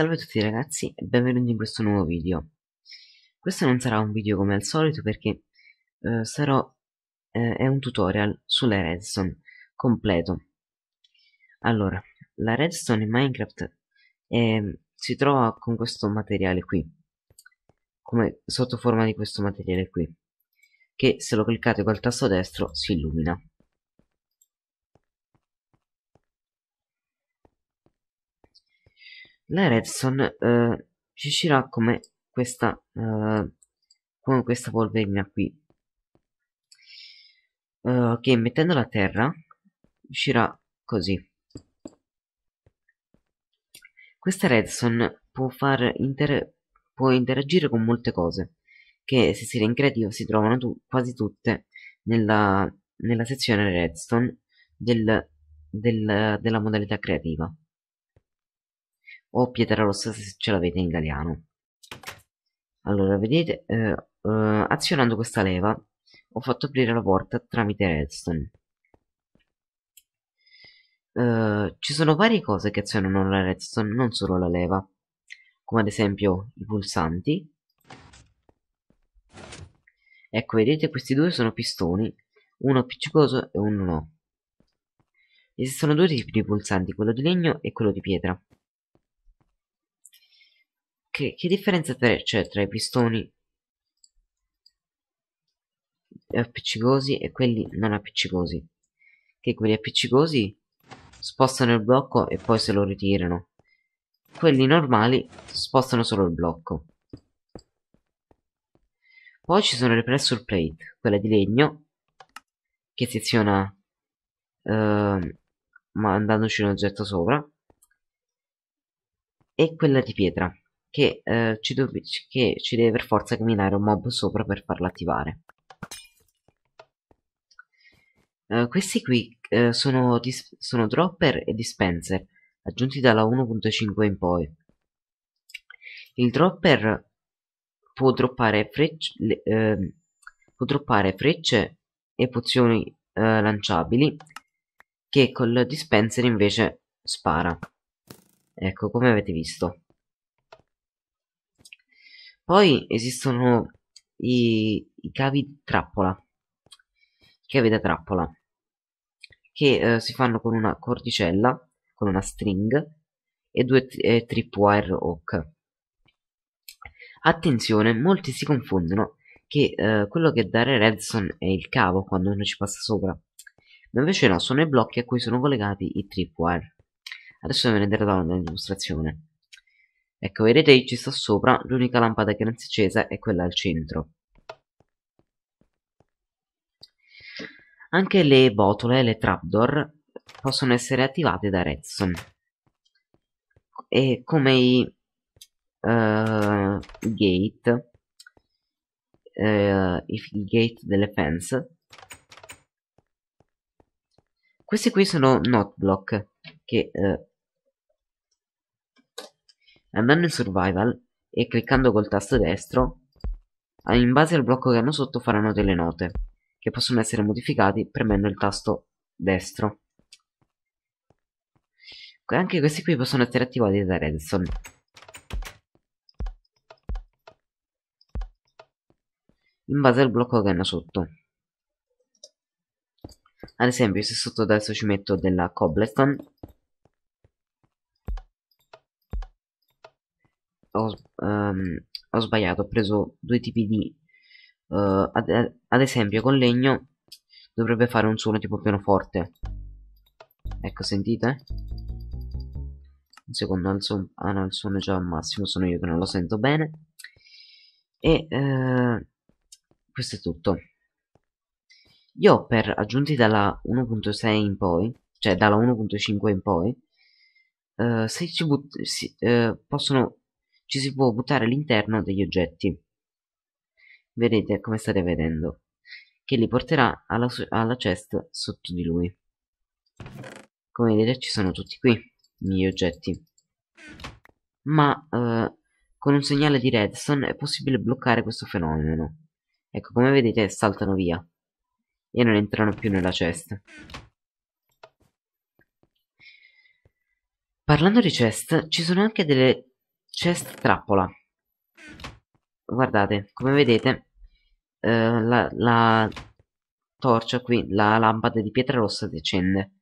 Salve a tutti ragazzi e benvenuti in questo nuovo video Questo non sarà un video come al solito perché eh, sarò, eh, è un tutorial sulle redstone completo Allora, la redstone in Minecraft eh, si trova con questo materiale qui come sotto forma di questo materiale qui che se lo cliccate col tasto destro si illumina la Redson eh, ci uscirà come questa eh, come questa polverina qui eh, che mettendola a terra uscirà così questa Redson può, far inter può interagire con molte cose che se si rincredio si trovano tu quasi tutte nella, nella sezione redstone del, del, della modalità creativa o pietra rossa se ce l'avete in galiano allora vedete eh, eh, azionando questa leva ho fatto aprire la porta tramite redstone eh, ci sono varie cose che azionano la redstone non solo la leva come ad esempio i pulsanti ecco vedete questi due sono pistoni uno appiccicoso e uno no esistono due tipi di pulsanti quello di legno e quello di pietra che, che differenza c'è cioè, tra i pistoni appiccicosi e quelli non appiccicosi che quelli appiccicosi spostano il blocco e poi se lo ritirano quelli normali spostano solo il blocco poi ci sono le pressure plate quella di legno che seziona eh, mandandoci un oggetto sopra e quella di pietra che, eh, ci che ci deve per forza camminare un mob sopra per farla attivare. Uh, questi qui uh, sono, sono, dropper e dispenser, aggiunti dalla 1.5 in poi. Il dropper può droppare, frecce, le, uh, può droppare frecce e pozioni eh, lanciabili, che col dispenser invece spara. Ecco, come avete visto. Poi esistono i, i cavi trappola, chiave da trappola, che eh, si fanno con una cordicella, con una string e due eh, tripwire hook. Attenzione, molti si confondono che eh, quello che dare redstone è il cavo quando uno ci passa sopra, ma invece no, sono i blocchi a cui sono collegati i tripwire. Adesso ve ne darò una dimostrazione. Ecco, vedete ci sta sopra, l'unica lampada che non si è accesa è quella al centro. Anche le botole, le trapdoor, possono essere attivate da Redstone. E come i uh, gate, uh, i gate delle fence, questi qui sono not block, che uh, Andando in survival e cliccando col tasto destro, in base al blocco che hanno sotto faranno delle note, che possono essere modificati premendo il tasto destro. Anche questi qui possono essere attivati da Redstone. In base al blocco che hanno sotto. Ad esempio se sotto adesso ci metto della cobblestone ho, um, ho sbagliato, ho preso due tipi di... Uh, ad, ad, esempio con legno dovrebbe fare un suono tipo pianoforte. Ecco, sentite? Un secondo, alzo, ah no, il suono è già al massimo, sono io che non lo sento bene. E uh, questo è tutto. Io per aggiunti dalla 1.6 in poi, cioè dalla 1.5 in poi, uh, se ci but si, possono ci si può buttare all'interno degli oggetti. Vedete come state vedendo, che li porterà alla, alla chest sotto di lui. Come vedete ci sono tutti qui, i miei oggetti. Ma eh, con un segnale di redstone è possibile bloccare questo fenomeno. Ecco, come vedete saltano via e non entrano più nella chest. Parlando di chest, ci sono anche delle chest trappola guardate come vedete eh, la, la, torcia qui la lampada di pietra rossa si accende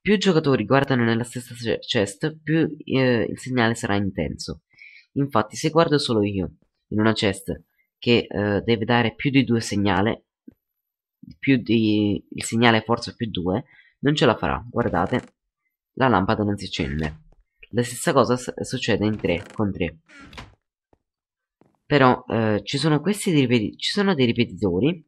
più giocatori guardano nella stessa chest più eh, il segnale sarà intenso infatti se guardo solo io in una chest che eh, deve dare più di due segnali più di il segnale forza più due, non ce la farà guardate la lampada non si accende la stessa cosa succede in 3 con 3. Però eh, ci sono questi ci sono dei ripetitori.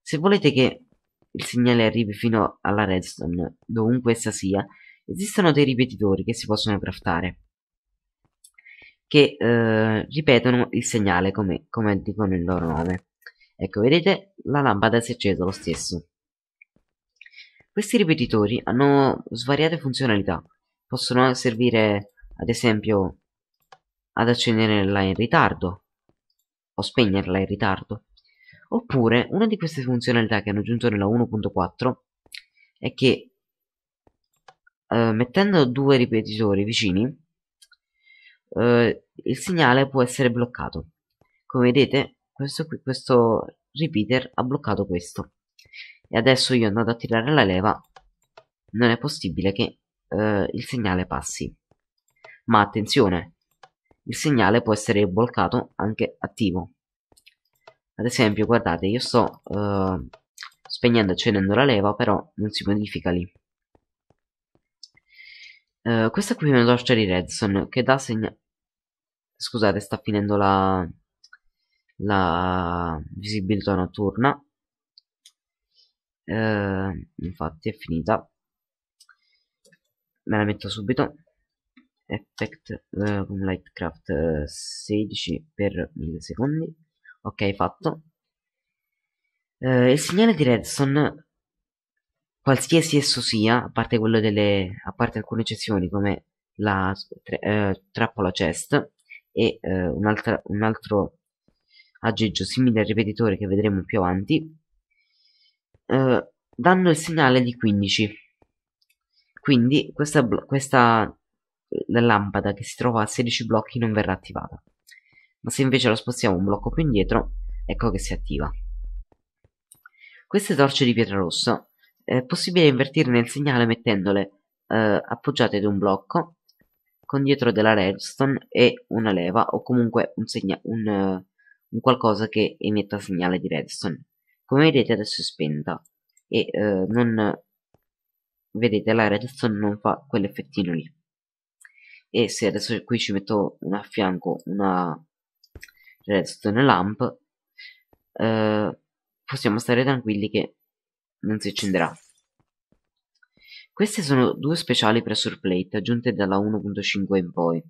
Se volete che il segnale arrivi fino alla redstone, dovunque essa sia, esistono dei ripetitori che si possono craftare. Che eh, ripetono il segnale come, come dicono il loro nome. Ecco, vedete, la lampada si è accesa lo stesso. Questi ripetitori hanno svariate funzionalità, possono servire ad esempio ad accenderla in ritardo o spegnerla in ritardo oppure una di queste funzionalità che hanno aggiunto nella 1.4 è che eh, mettendo due ripetitori vicini eh, il segnale può essere bloccato come vedete questo, qui, questo repeater ha bloccato questo e adesso io andando a tirare la leva non è possibile che eh, il segnale passi. Ma attenzione, il segnale può essere bloccato anche attivo. Ad esempio, guardate, io sto eh, spegnendo e accendendo la leva, però non si modifica lì. Eh, questa qui è una torcia di Redstone che dà segnale... Scusate, sta finendo la... la visibilità notturna. Eh, infatti è finita me la metto subito effect eh, lightcraft eh, 16 per 1000 secondi ok fatto eh, il segnale di redstone qualsiasi esso sia a parte quello delle a parte alcune eccezioni come la tre, eh, trappola chest e eh, un, altra, un altro aggeggio simile al ripetitore che vedremo più avanti eh, danno il segnale di 15 quindi questa, questa lampada che si trova a 16 blocchi non verrà attivata ma se invece la spostiamo un blocco più indietro ecco che si attiva queste torce di pietra rossa è possibile invertirne il segnale mettendole eh, appoggiate ad un blocco con dietro della redstone e una leva o comunque un, un, un qualcosa che emetta segnale di redstone come vedete adesso è spenta e uh, non vedete la redstone non fa quell'effettino lì e se adesso qui ci metto a fianco una redstone lamp eh, possiamo stare tranquilli che non si accenderà queste sono due speciali pressure plate aggiunte dalla 1.5 in poi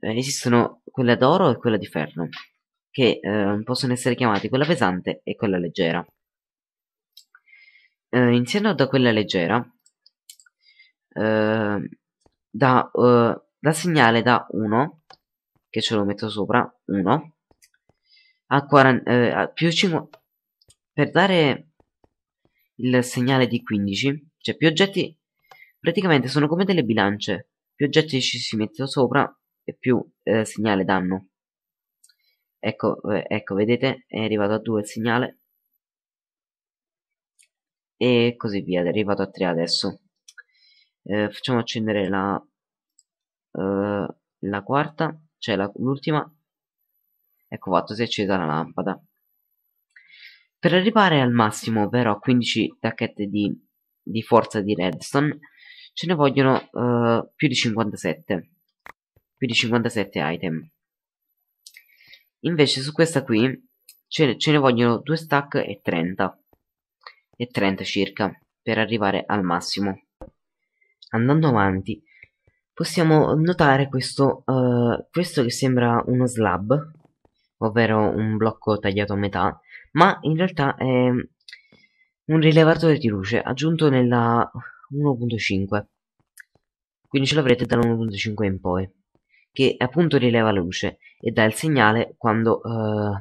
eh, esistono quella d'oro e quella di ferro che eh, possono essere chiamate quella pesante e quella leggera eh, insieme a quella leggera eh, da, eh, da segnale da 1 che ce lo metto sopra 1 a 40 eh, a più 5 per dare il segnale di 15 cioè più oggetti praticamente sono come delle bilance più oggetti ci si mette sopra e più eh, segnale danno ecco, eh, ecco vedete è arrivato a 2 il segnale e così via, è arrivato a 3 adesso. Eh, facciamo accendere la, eh, la quarta, cioè l'ultima. Ecco fatto, si è accesa la lampada. Per arrivare al massimo, però, 15 tacchette di, di forza di redstone, ce ne vogliono eh, più di 57. Più di 57 item. Invece su questa qui ce, ce ne vogliono 2 stack e 30 e trenta circa per arrivare al massimo. Andando avanti possiamo notare questo, uh, questo che sembra uno slab, ovvero un blocco tagliato a metà, ma in realtà è un rilevatore di luce aggiunto nella 1.5 quindi ce l'avrete dall'1.5 in poi che appunto rileva la luce e dà il segnale quando uh,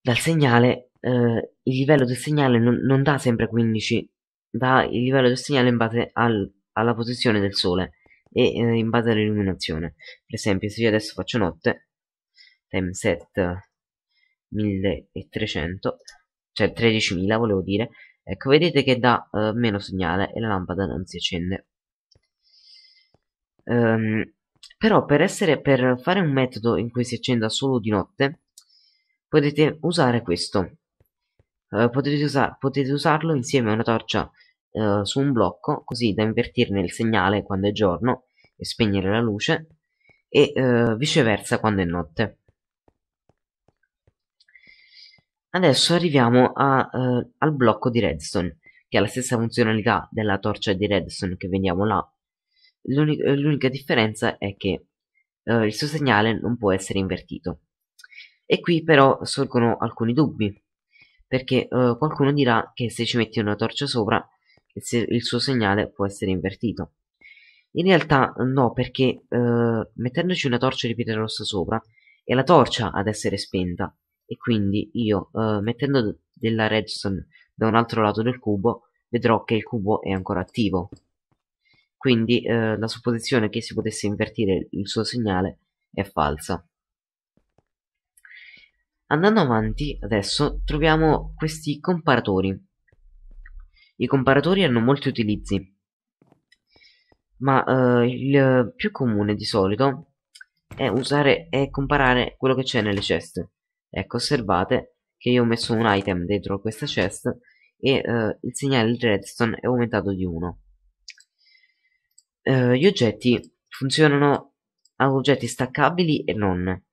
dà segnale uh, il livello del segnale non, non dà sempre 15, dà il livello del segnale in base al, alla posizione del sole e eh, in base all'illuminazione. Per esempio, se io adesso faccio notte, time set 1300, cioè 13.000 volevo dire, ecco, vedete che dà eh, meno segnale e la lampada non si accende. Um, però per, essere, per fare un metodo in cui si accenda solo di notte, potete usare questo eh, potete, usa potete, usarlo insieme a una torcia eh, su un blocco così da invertirne il segnale quando è giorno e spegnere la luce e eh, viceversa quando è notte. Adesso arriviamo a, uh, al blocco di redstone, che ha la stessa funzionalità della torcia di redstone che vediamo là. L'unica differenza è che uh, il suo segnale non può essere invertito. E qui però sorgono alcuni dubbi perché eh, qualcuno dirà che se ci metti una torcia sopra il, il, suo segnale può essere invertito. In realtà no, perché eh, mettendoci una torcia di pietra rossa sopra è la torcia ad essere spenta e quindi io eh, mettendo della redstone da un altro lato del cubo vedrò che il cubo è ancora attivo. Quindi eh, la supposizione che si potesse invertire il suo segnale è falsa. Andando avanti, adesso, troviamo questi comparatori. I comparatori hanno molti utilizzi, ma eh, il più comune di solito è usare e comparare quello che c'è nelle ceste. Ecco, osservate che io ho messo un item dentro questa chest e eh, il segnale di redstone è aumentato di 1. Eh, gli oggetti funzionano a oggetti staccabili e non.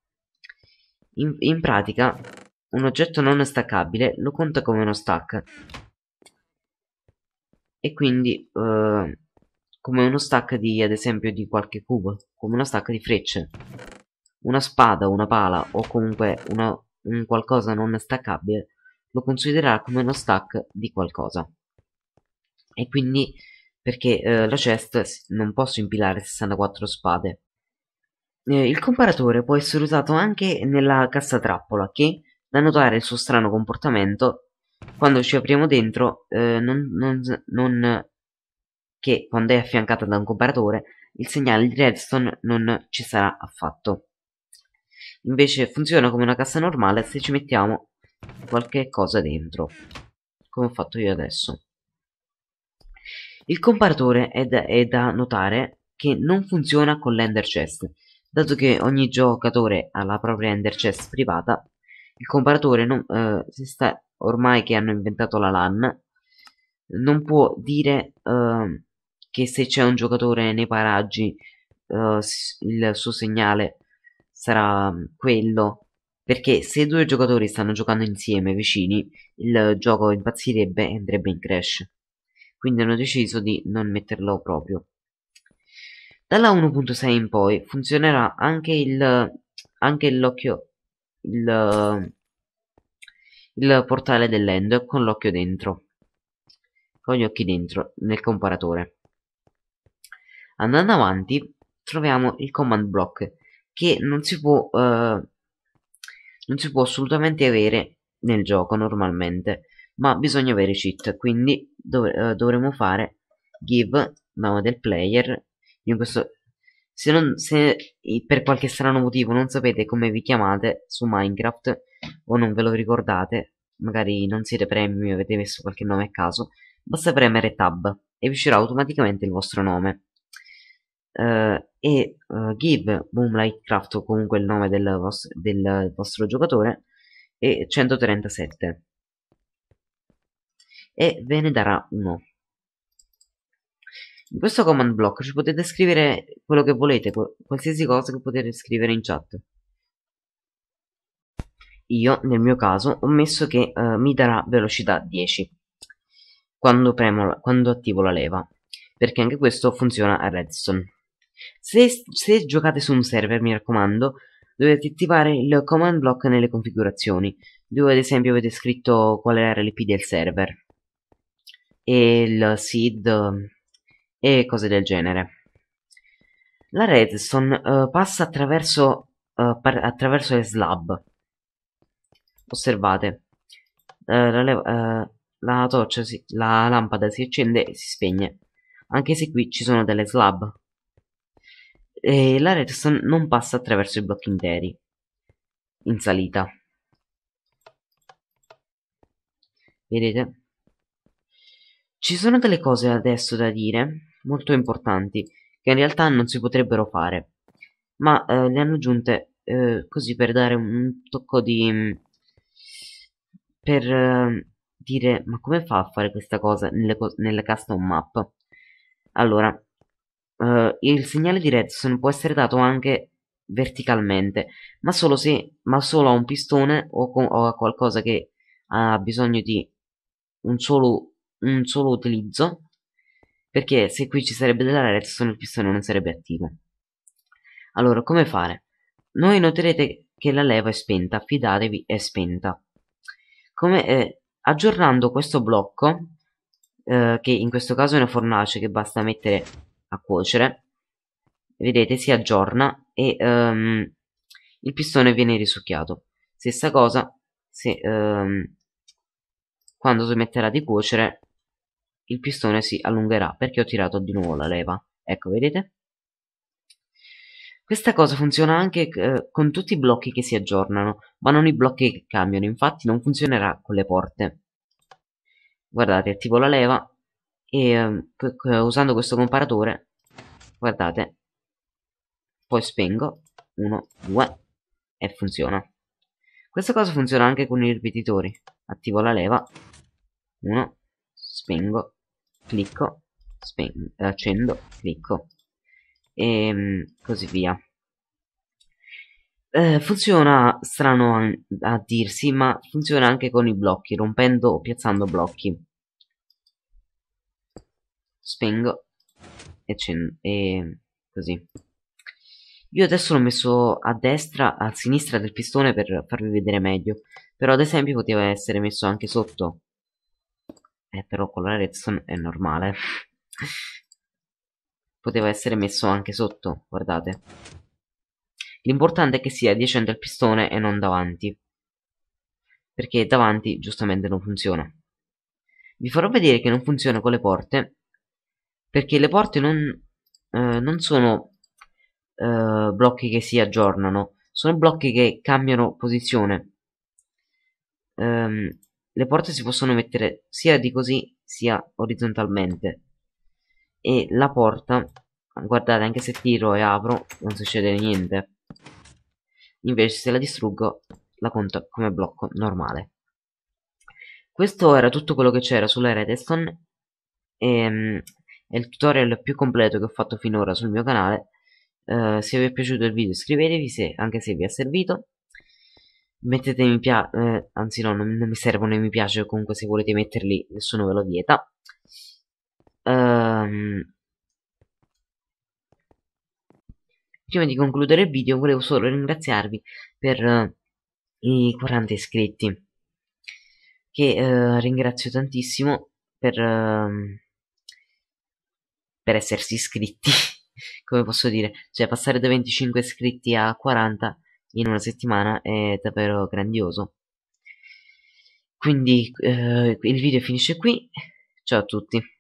In, in pratica, un oggetto non staccabile lo conta come uno stack. E quindi eh, come uno stack di, ad esempio, di qualche cubo, come uno stack di frecce. Una spada, una pala o comunque una, un qualcosa non staccabile lo considererà come uno stack di qualcosa. E quindi perché eh, la chest non posso impilare 64 spade eh, il comparatore può essere usato anche nella cassa trappola che, da notare il suo strano comportamento, quando ci apriamo dentro, eh, non, non, non, che quando è affiancata da un comparatore, il segnale di redstone non ci sarà affatto. Invece funziona come una cassa normale se ci mettiamo qualche cosa dentro, come ho fatto io adesso. Il comparatore è da, è da notare che non funziona con l'ender chest, Dato che ogni giocatore ha la propria ender chest privata, il comparatore non, eh, si sta, ormai che hanno inventato la LAN non può dire eh, che se c'è un giocatore nei paraggi eh, il suo segnale sarà quello perché se due giocatori stanno giocando insieme vicini il gioco impazzirebbe e andrebbe in crash quindi hanno deciso di non metterlo proprio dalla 1.6 in poi funzionerà anche il anche l'occhio il, il portale dell'end con l'occhio dentro con gli occhi dentro nel comparatore andando avanti troviamo il command block che non si può eh, non si può assolutamente avere nel gioco normalmente ma bisogna avere cheat quindi dov eh, dovremo fare give nome del player in questo... Se, non, se per qualche strano motivo non sapete come vi chiamate su Minecraft o non ve lo ricordate, magari non siete premi, avete messo qualche nome a caso, basta premere tab e vi uscirà automaticamente il vostro nome. Uh, e uh, give Boomlightcraft o comunque il nome del vostro, del vostro giocatore e 137 e ve ne darà uno in questo command block ci potete scrivere quello che volete, qualsiasi cosa che potete scrivere in chat. Io, nel mio caso, ho messo che eh, mi darà velocità 10 quando, premo, quando attivo la leva, perché anche questo funziona a redstone. Se, se giocate su un server, mi raccomando, dovete attivare il command block nelle configurazioni, dove ad esempio avete scritto qual era l'IP del server e il seed e cose del genere. La redstone uh, passa attraverso, uh, attraverso, le slab. Osservate, uh, la, la, torcia, si, la lampada si accende e si spegne, anche se qui ci sono delle slab. E la redstone non passa attraverso i blocchi interi, in salita. Vedete? Ci sono delle cose adesso da dire, molto importanti, che in realtà non si potrebbero fare, ma eh, le hanno aggiunte eh, così per dare un tocco di... per eh, dire ma come fa a fare questa cosa nelle, co nelle custom map? Allora, eh, il segnale di redstone può essere dato anche verticalmente, ma solo, se, ma solo a un pistone o, o a qualcosa che ha bisogno di un solo un solo utilizzo perché se qui ci sarebbe della redstone il pistone non sarebbe attivo allora come fare? noi noterete che la leva è spenta fidatevi è spenta come, eh, aggiornando questo blocco eh, che in questo caso è una fornace che basta mettere a cuocere vedete si aggiorna e ehm, il pistone viene risucchiato stessa cosa se, ehm, quando si metterà di cuocere il pistone si allungherà perché ho tirato di nuovo la leva. Ecco, vedete? Questa cosa funziona anche eh, con tutti i blocchi che si aggiornano, ma non i blocchi che cambiano, infatti non funzionerà con le porte. Guardate, attivo la leva e eh, usando questo comparatore, guardate, poi spengo, 1, 2 e funziona. Questa cosa funziona anche con i ripetitori. Attivo la leva, 1, spengo, clicco, spengo, accendo, clicco e ehm, così via. Eh, funziona, strano a dirsi, ma funziona anche con i blocchi, rompendo o piazzando blocchi. Spengo e, e ehm, così. Io adesso l'ho messo a destra, a sinistra del pistone per farvi vedere meglio, però ad esempio poteva essere messo anche sotto eh, però con la redstone è normale. Poteva essere messo anche sotto, guardate. L'importante è che sia adiacente al pistone e non davanti. Perché davanti giustamente non funziona. Vi farò vedere che non funziona con le porte. Perché le porte non, eh, non sono eh, blocchi che si aggiornano. Sono blocchi che cambiano posizione. Um, le porte si possono mettere sia di così sia orizzontalmente e la porta guardate anche se tiro e apro non succede niente invece se la distruggo la conto come blocco normale questo era tutto quello che c'era sulla redstone e, ehm, è il tutorial più completo che ho fatto finora sul mio canale uh, se vi è piaciuto il video iscrivetevi se, anche se vi è servito mettete mi piace, eh, anzi no, non, non, mi servono i mi piace, comunque se volete metterli nessuno ve lo vieta. Um, prima di concludere il video volevo solo ringraziarvi per uh, i 40 iscritti, che uh, ringrazio tantissimo per, uh, per essersi iscritti, come posso dire, cioè passare da 25 iscritti a 40 in una settimana è davvero grandioso. Quindi eh, il video finisce qui, ciao a tutti.